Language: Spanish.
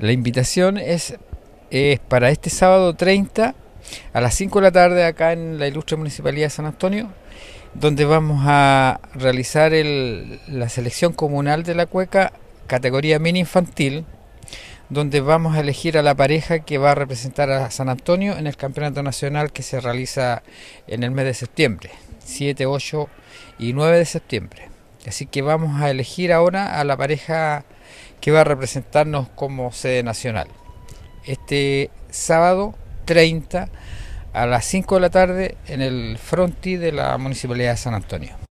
La invitación es, es para este sábado 30 a las 5 de la tarde acá en la Ilustre Municipalidad de San Antonio, donde vamos a realizar la selección comunal de la cueca, categoría mini infantil, donde vamos a elegir a la pareja que va a representar a San Antonio en el campeonato nacional que se realiza en el mes de septiembre, 7, 8 y 9 de septiembre. Así que vamos a elegir ahora a la pareja que va a representarnos como sede nacional. Este sábado 30 a las 5 de la tarde en el Fronti de la Municipalidad de San Antonio.